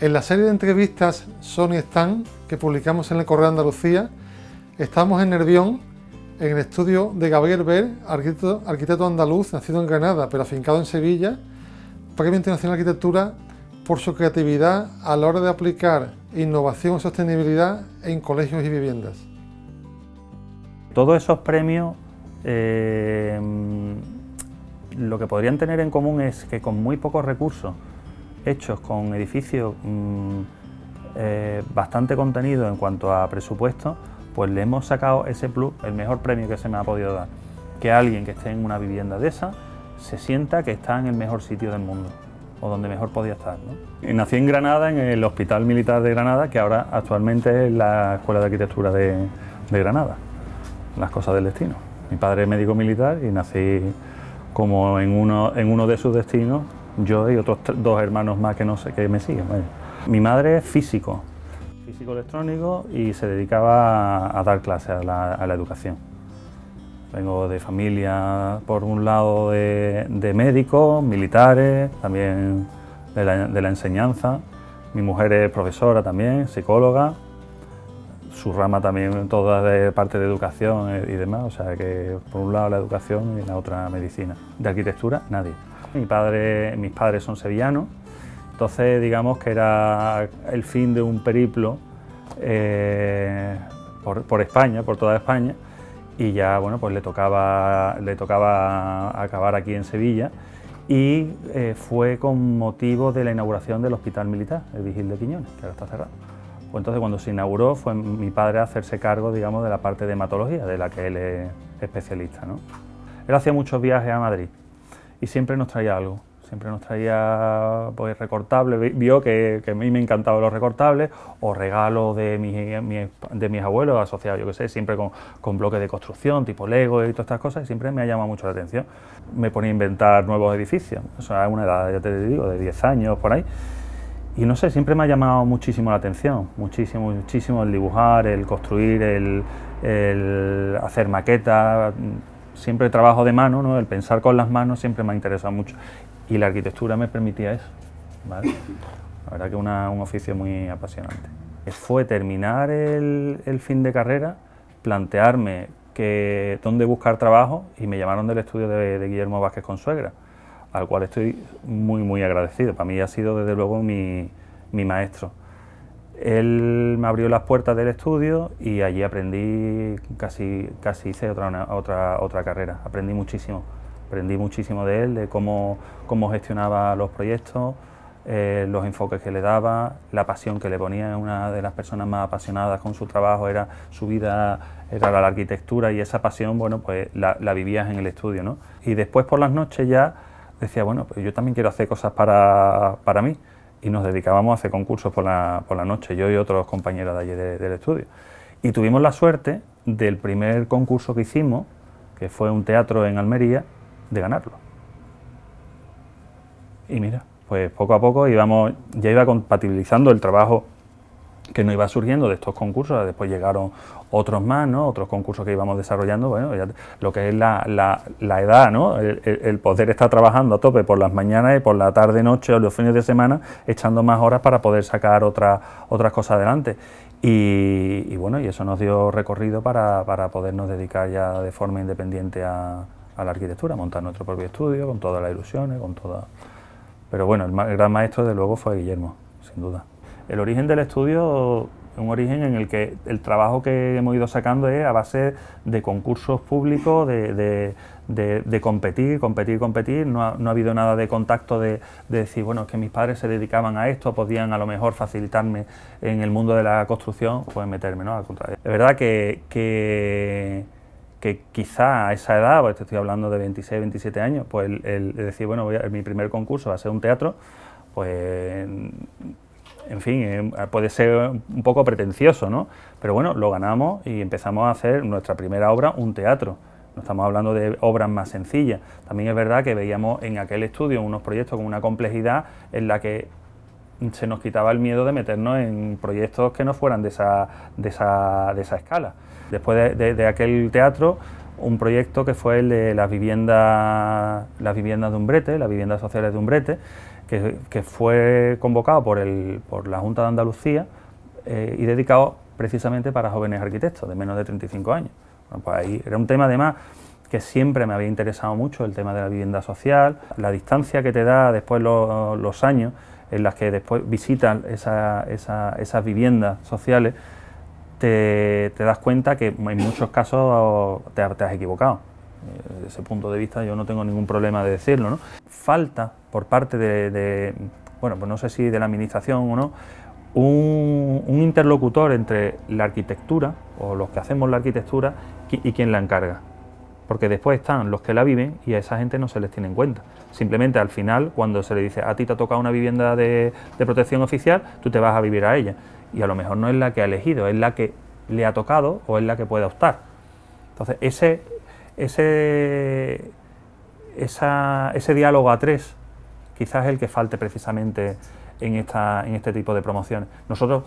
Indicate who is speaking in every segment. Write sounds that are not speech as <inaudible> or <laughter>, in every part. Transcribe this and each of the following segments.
Speaker 1: En la serie de entrevistas Sony están que publicamos en el Correo de Andalucía, estamos en Nervión, en el estudio de Gabriel Ver, arquitecto, andaluz, nacido en Granada pero afincado en Sevilla, Premio Internacional de Arquitectura por su creatividad a la hora de aplicar innovación y sostenibilidad en colegios y viviendas. Todos esos premios eh, lo que podrían tener en común es que con muy pocos recursos hechos con edificios mm, eh, bastante contenidos en cuanto a presupuesto, pues le hemos sacado ese plus, el mejor premio que se me ha podido dar. Que alguien que esté en una vivienda de esa se sienta que está en el mejor sitio del mundo o donde mejor podía estar. ¿no? Nací en Granada, en el Hospital Militar de Granada, que ahora actualmente es la Escuela de Arquitectura de, Granada. Las cosas del destino. Mi padre es médico militar y nací como en uno de sus destinos yo y otros dos hermanos más que no sé que me siguen. Mi madre es físico, físico electrónico y se dedicaba a, dar clases a la, educación. Vengo de familia, por un lado, de, médicos, militares, también de la, de la, enseñanza. Mi mujer es profesora también, psicóloga. Su rama también, toda de parte de educación eh, y demás. O sea que, por un lado, la educación y la otra, medicina. De arquitectura, nadie mis padres son sevillanos, entonces digamos que era el fin de un periplo eh, por, España, por toda España, y ya bueno, pues le tocaba, le tocaba acabar aquí en Sevilla y eh, fue con motivo de la inauguración del Hospital Militar, el Vigil de Quiñones, que ahora está cerrado. Pues entonces cuando se inauguró fue mi padre a hacerse cargo, digamos, de la parte de hematología, de la que él es especialista. ¿no? Él hacía muchos viajes a Madrid, y siempre nos traía algo. Siempre nos traía pues, recortables, vio que, a mí me encantaban los recortables, o regalos de mis, abuelos asociados, yo qué sé, siempre con, bloques de construcción, tipo Lego y todas estas cosas, y siempre me ha llamado mucho la atención. Me ponía a inventar nuevos edificios, o sea, a una edad, ya te digo, de 10 años, por ahí. Y no sé, siempre me ha llamado muchísimo la atención, muchísimo, muchísimo el dibujar, el construir, el, el hacer maquetas siempre trabajo de mano, ¿no? el pensar con las manos siempre me ha interesado mucho. Y la arquitectura me permitía eso. ¿vale? La verdad que un oficio muy apasionante. Fue terminar el, fin de carrera, plantearme que, dónde buscar trabajo y me llamaron del estudio de, de Guillermo Vázquez Consuegra, al cual estoy muy, muy agradecido. Para mí ha sido desde luego mi maestro. Él me abrió las puertas del estudio y allí aprendí, casi, hice otra, carrera, aprendí muchísimo. Aprendí muchísimo de él, de cómo, gestionaba los proyectos, eh, los enfoques que le daba, la pasión que le ponía. Una de las personas más apasionadas con su trabajo era su vida, era la arquitectura y esa pasión, bueno, pues la, vivías en el estudio, ¿no? Y después por las noches ya decía, bueno, pues yo también quiero hacer cosas para mí y nos dedicábamos a hacer concursos por la, por la noche, yo y otros compañeros de allí del estudio. Y tuvimos la suerte del primer concurso que hicimos, que fue un teatro en Almería, de ganarlo. Y mira, pues poco a poco íbamos, ya iba compatibilizando el trabajo que no iba surgiendo de estos concursos, después llegaron otros más, ¿no? otros concursos que íbamos desarrollando, bueno, ya lo que es la, la, edad, ¿no? El, poder estar trabajando a tope por las mañanas y por la tarde, noche o los fines de semana, echando más horas para poder sacar otra, otras cosas adelante. Y, bueno, y eso nos dio recorrido para, podernos dedicar ya de forma independiente a, la arquitectura, montar nuestro propio estudio, con todas las ilusiones, con toda... Pero bueno, el gran maestro de luego fue Guillermo, sin duda. El origen del estudio un origen en el que el trabajo que hemos ido sacando es a base de concursos públicos, de, competir, competir, competir. No ha, habido nada de contacto de, decir, bueno, es que mis padres se dedicaban a esto, podían a lo mejor facilitarme en el mundo de la construcción, pues meterme, ¿no? Al contrario. Es verdad que, que, quizá a esa edad, pues estoy hablando de 26, 27 años, pues decir, bueno, voy a, mi primer concurso va a ser un teatro, pues en fin, eh, puede ser un poco pretencioso, ¿no? Pero bueno, lo ganamos y empezamos a hacer nuestra primera obra, un teatro. No estamos hablando de obras más sencillas. También es verdad que veíamos en aquel estudio unos proyectos con una complejidad en la que se nos quitaba el miedo de meternos en proyectos que no fueran de esa, de esa, escala. Después de, aquel teatro, un proyecto que fue el de las viviendas, las viviendas de Umbrete, las viviendas sociales de Umbrete, que, fue convocado por, el, por la Junta de Andalucía eh, y dedicado precisamente para jóvenes arquitectos de menos de 35 años. Pues era un tema además que siempre me había interesado mucho, el tema de la vivienda social, la distancia que te da después los, años en las que después visitan esas viviendas sociales, te, das cuenta que en muchos casos te, has equivocado. Eh, desde ese punto de vista yo no tengo ningún problema de decirlo. Falta por parte de, bueno, pues no sé si de la administración o no, un, interlocutor entre la arquitectura o los que hacemos la arquitectura y quien la encarga. Porque después están los que la viven y a esa gente no se les tiene en cuenta. Simplemente al final, cuando se le dice a ti te ha tocado una vivienda de, protección oficial, tú te vas a vivir a ella. Y a lo mejor no es la que ha elegido, es la que le ha tocado o es la que puede optar. Entonces, ese, ese, ese diálogo a tres quizás el que falte precisamente en, esta, en este tipo de promociones. Nosotros,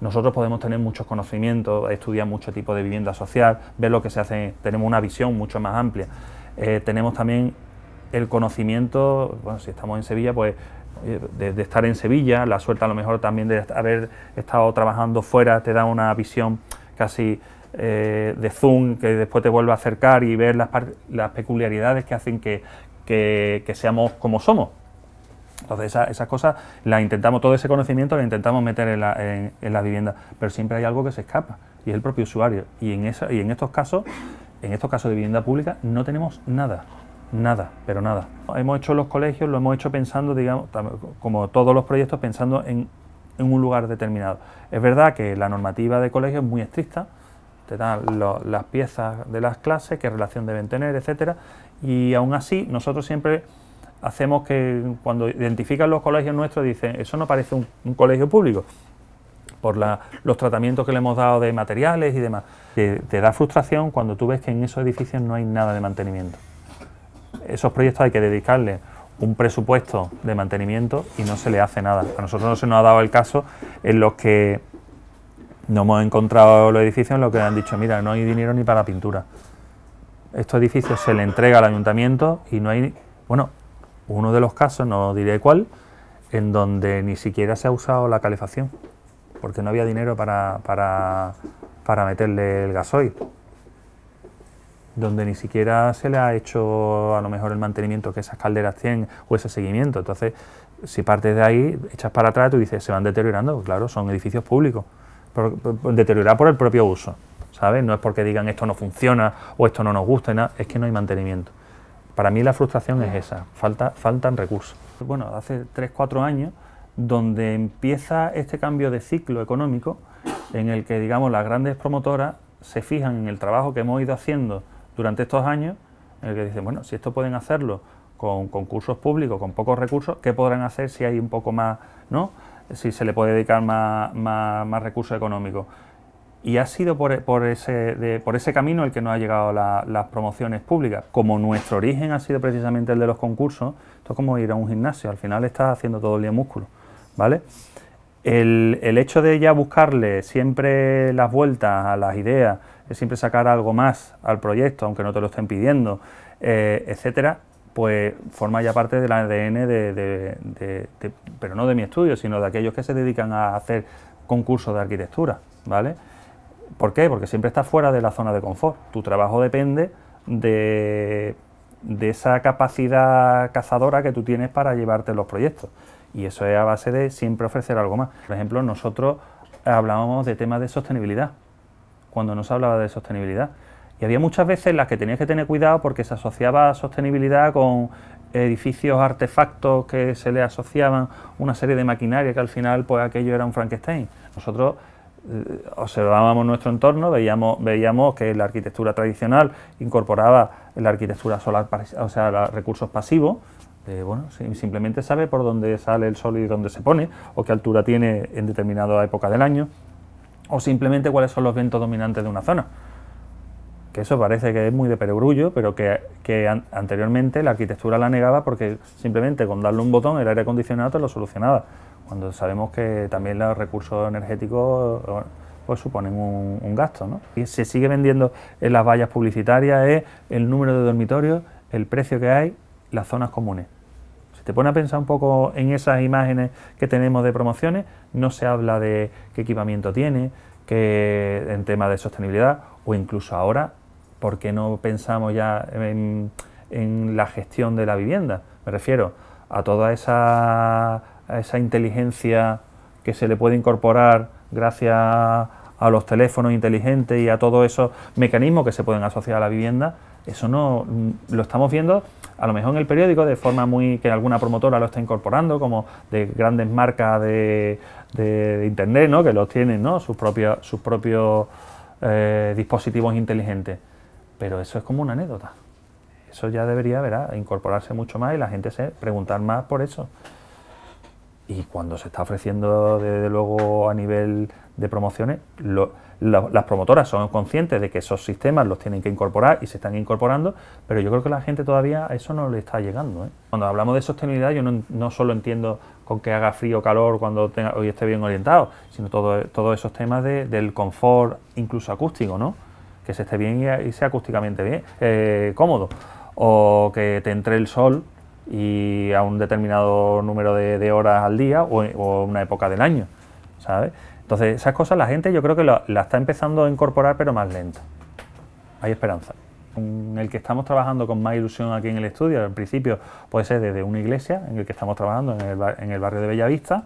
Speaker 1: nosotros podemos tener muchos conocimientos, estudiar mucho tipo de vivienda social, ver lo que se hace, tenemos una visión mucho más amplia. Eh, tenemos también el conocimiento, bueno, si estamos en Sevilla, pues eh, de, estar en Sevilla, la suerte a lo mejor también de haber estado trabajando fuera, te da una visión casi eh, de zoom que después te vuelve a acercar y ver las, peculiaridades que hacen que seamos como somos. Entonces, esa, esas cosas las intentamos, todo ese conocimiento la intentamos meter en la, viviendas, vivienda, pero siempre hay algo que se escapa y es el propio usuario. Y en, esa, y en estos casos, en estos casos de vivienda pública, no tenemos nada. Nada, pero nada. Hemos hecho los colegios, lo hemos hecho pensando, digamos, como todos los proyectos, pensando en, un lugar determinado. Es verdad que la normativa de colegio es muy estricta, te dan las piezas de las clases, qué relación deben tener, etcétera, y aún así nosotros siempre hacemos que cuando identifican los colegios nuestros dicen, eso no parece un, colegio público, por los tratamientos que le hemos dado de materiales y demás. Te, da frustración cuando tú ves que en esos edificios no hay nada de mantenimiento. Esos proyectos hay que dedicarle un presupuesto de mantenimiento y no se le hace nada. A nosotros no se nos ha dado el caso en los que no hemos encontrado los edificios en los que han dicho, mira, no hay dinero ni para pintura. Estos edificios se le entrega al ayuntamiento y no hay... Bueno, uno de los casos, no diré cuál, en donde ni siquiera se ha usado la calefacción, porque no había dinero para, para, meterle el gasoil, donde ni siquiera se le ha hecho a lo mejor el mantenimiento que esas calderas tienen o ese seguimiento. Entonces, si partes de ahí, echas para atrás, tú dices, se van deteriorando, claro, son edificios públicos, por, por, deteriorar por el propio uso, ¿sabes? No es porque digan esto no funciona o esto no nos gusta, nada, es que no hay mantenimiento. Para mí la frustración es esa, faltan recursos. Bueno, hace 3-4 años, donde empieza este cambio de ciclo económico, en el que, digamos, las grandes promotoras se fijan en el trabajo que hemos ido haciendo durante estos años, en el que dicen, bueno, si esto pueden hacerlo con concursos públicos, con pocos recursos, ¿qué podrán hacer si hay un poco más, ¿no? Si se le puede dedicar más, más, más recursos económicos y ha sido por, ese, camino el que nos ha llegado las promociones públicas. Como nuestro origen ha sido precisamente el de los concursos, esto es como ir a un gimnasio, al final estás haciendo todo el día músculo, ¿vale? El, hecho de ya buscarle siempre las vueltas a las ideas, de siempre sacar algo más al proyecto, aunque no te lo estén pidiendo, eh, etcétera, pues forma ya parte del ADN de, pero no de mi estudio, sino de aquellos que se dedican a hacer concursos de arquitectura, ¿vale? ¿Por qué? Porque siempre estás fuera de la zona de confort. Tu trabajo depende de, esa capacidad cazadora que tú tienes para llevarte los proyectos. Y eso es a base de siempre ofrecer algo más. Por ejemplo, nosotros hablábamos de temas de sostenibilidad, cuando no se hablaba de sostenibilidad. Y había muchas veces las que tenías que tener cuidado porque se asociaba sostenibilidad con edificios, artefactos que se le asociaban, una serie de maquinaria que al final pues aquello era un Frankenstein. Nosotros eh, observábamos nuestro entorno, veíamos, veíamos que la arquitectura tradicional incorporaba la arquitectura solar, o sea, recursos pasivos, simplemente sabe por dónde sale el sol y dónde se pone, o qué altura tiene en determinada época del año, o simplemente cuáles son los vientos dominantes de una zona. Que eso parece que es muy de peregrullo, pero que, anteriormente la arquitectura la negaba porque simplemente con darle un botón el aire acondicionado lo solucionaba cuando sabemos que también los recursos energéticos pues suponen un, gasto. ¿no? Y se sigue vendiendo en las vallas publicitarias es el número de dormitorios, el precio que hay, las zonas comunes. Si te pones a pensar un poco en esas imágenes que tenemos de promociones, no se habla de qué equipamiento tiene, en tema de sostenibilidad, o incluso ahora, ¿por qué no pensamos ya en, en la gestión de la vivienda? Me refiero a toda esa esa inteligencia que se le puede incorporar gracias a los teléfonos inteligentes y a todos esos mecanismos que se pueden asociar a la vivienda, eso no mm, lo estamos viendo a lo mejor en el periódico de forma muy que alguna promotora lo está incorporando como de grandes marcas de, de, internet ¿no? que los tienen ¿no? sus propios sus propios eh, dispositivos inteligentes pero eso es como una anécdota eso ya debería verá incorporarse mucho más y la gente se preguntar más por eso y cuando se está ofreciendo desde luego a nivel de promociones, las promotoras son conscientes de que esos sistemas los tienen que incorporar y se están incorporando, pero yo creo que la gente todavía a eso no le está llegando. ¿eh? Cuando hablamos de sostenibilidad yo no, solo entiendo con que haga frío o calor cuando hoy esté bien orientado, sino todos esos temas del confort incluso acústico, ¿no? que se esté bien y, sea acústicamente bien, eh, cómodo, o que te entre el sol y a un determinado número de, horas al día o, una época del año, ¿sabes? Entonces, esas cosas la gente yo creo que la, está empezando a incorporar, pero más lento. Hay esperanza. En el que estamos trabajando con más ilusión aquí en el estudio, al principio puede ser desde una iglesia, en el que estamos trabajando en el, barrio de Bellavista,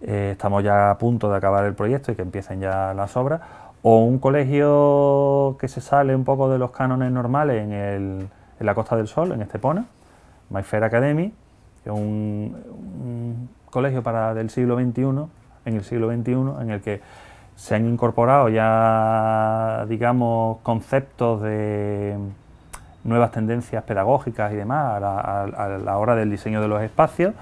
Speaker 1: eh, estamos ya a punto de acabar el proyecto y que empiecen ya las obras, o un colegio que se sale un poco de los cánones normales en, en la Costa del Sol, en Estepona, My Fair Academy, que es un, colegio para del siglo XXI, en el siglo XXI, en el que se han incorporado ya, digamos, conceptos de nuevas tendencias pedagógicas y demás a la, hora del diseño de los espacios.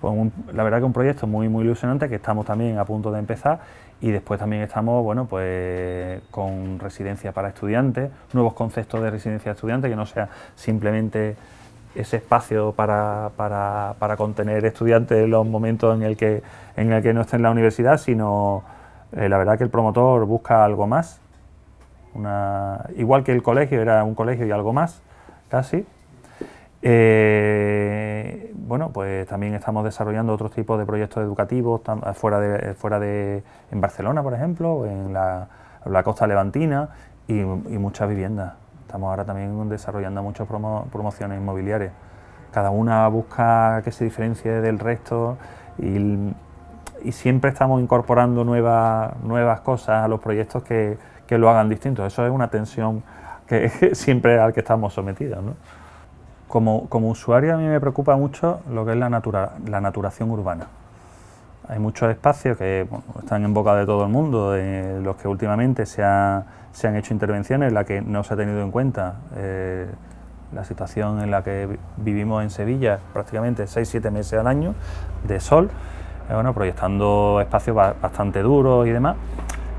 Speaker 1: Pues la verdad que un proyecto muy muy ilusionante que estamos también a punto de empezar y después también estamos bueno pues con residencia para estudiantes, nuevos conceptos de residencia de estudiantes que no sea simplemente ese espacio para, contener estudiantes en los momentos en el que, en el que no estén en la universidad, sino eh, la verdad que el promotor busca algo más. igual que el colegio, era un colegio y algo más, casi. Eh, bueno, pues también estamos desarrollando otros tipos de proyectos educativos eh, fuera, de, fuera de, en Barcelona, por ejemplo, en la, costa levantina y muchas viviendas. Estamos ahora también desarrollando muchas promociones inmobiliarias. Cada una busca que se diferencie del resto y, siempre estamos incorporando nuevas, nuevas cosas a los proyectos que, lo hagan distinto. Eso es una tensión que <laughs> siempre al que estamos sometidos. Como, como usuario a mí me preocupa mucho lo que es la, la naturación urbana hay muchos espacios que están en boca de todo el mundo, de los que últimamente se, han hecho intervenciones en las que no se ha tenido en cuenta eh, la situación en la que vivimos en Sevilla, prácticamente 6-7 meses al año de sol, eh, bueno, proyectando espacios bastante duros y demás.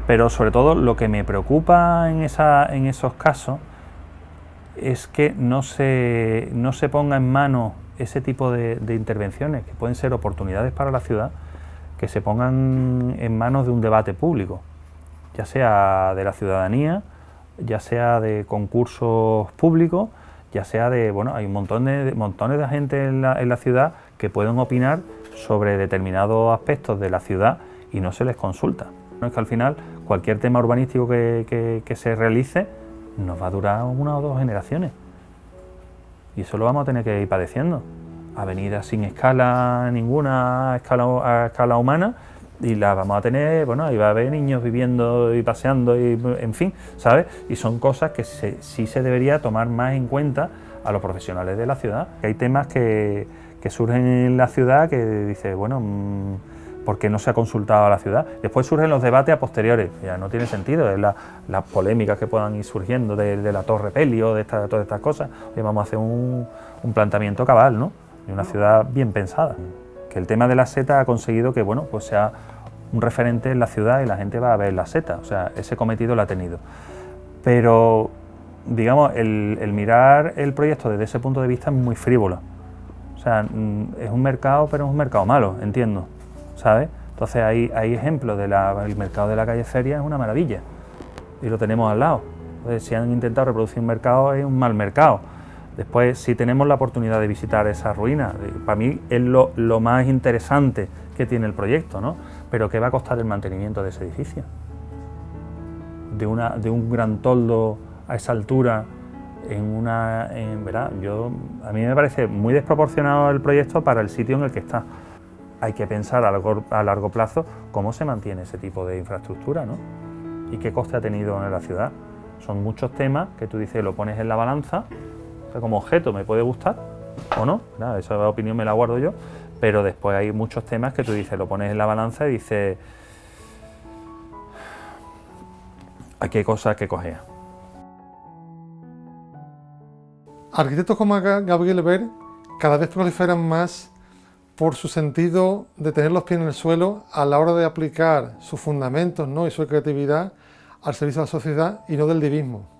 Speaker 1: Pero sobre todo lo que me preocupa en, esos casos es que no se, no se ponga en mano ese tipo de intervenciones, que pueden ser oportunidades para la ciudad, que se pongan en manos de un debate público, ya sea de la ciudadanía, ya sea de concursos públicos, ya sea de, bueno, hay un montón de, montones de gente en la, ciudad que pueden opinar sobre determinados aspectos de la ciudad y no se les consulta. No es que al final cualquier tema urbanístico que, que se realice nos va a durar una o dos generaciones. Y eso lo vamos a tener que ir padeciendo avenidas sin escala ninguna, a escala, escala humana, y la vamos a tener, bueno, ahí va a haber niños viviendo y paseando, y, en fin, ¿sabes? Y son cosas que sí se debería tomar más en cuenta a los profesionales de la ciudad. Hay temas que, surgen en la ciudad que dice, bueno, mm, ¿por qué no se ha consultado a la ciudad? Después surgen los debates a posteriores, ya no tiene sentido, las polémicas que puedan ir surgiendo de, la Torre Pelio, de, todas estas cosas, y vamos a hacer un, un planteamiento cabal, ¿no? y una ciudad bien pensada. Que el tema de la seta ha conseguido que bueno, pues sea un referente en la ciudad y la gente va a ver la seta, o sea, ese cometido lo ha tenido. Pero, digamos, el, mirar el proyecto desde ese punto de vista es muy frívolo. O sea, mm, es un mercado, pero es un mercado malo, entiendo, ¿sabes? Entonces hay, hay ejemplos del mercado de la calle Feria, es una maravilla, y lo tenemos al lado. si han intentado reproducir un mercado, es un mal mercado. Después, si tenemos la oportunidad de visitar esa ruina, eh, para mí es lo, más interesante que tiene el proyecto, ¿no? Pero ¿qué va a costar el mantenimiento de ese edificio? De, una, de un gran toldo a esa altura, en una... Yo, a mí me parece muy desproporcionado el proyecto para el sitio en el que está. Hay que pensar a largo, a largo plazo cómo se mantiene ese tipo de infraestructura, ¿no? Y qué coste ha tenido en la ciudad. Son muchos temas que tú dices, lo pones en la balanza como objeto me puede gustar o no, nada, esa opinión me la guardo yo, pero después hay muchos temas que tú dices, lo pones en la balanza y dices, aquí hay cosas que coger. Arquitectos como Gabriel Ver cada vez proliferan más por su sentido de tener los pies en el suelo a la hora de aplicar sus fundamentos ¿no? y su creatividad al servicio de la sociedad y no del divismo.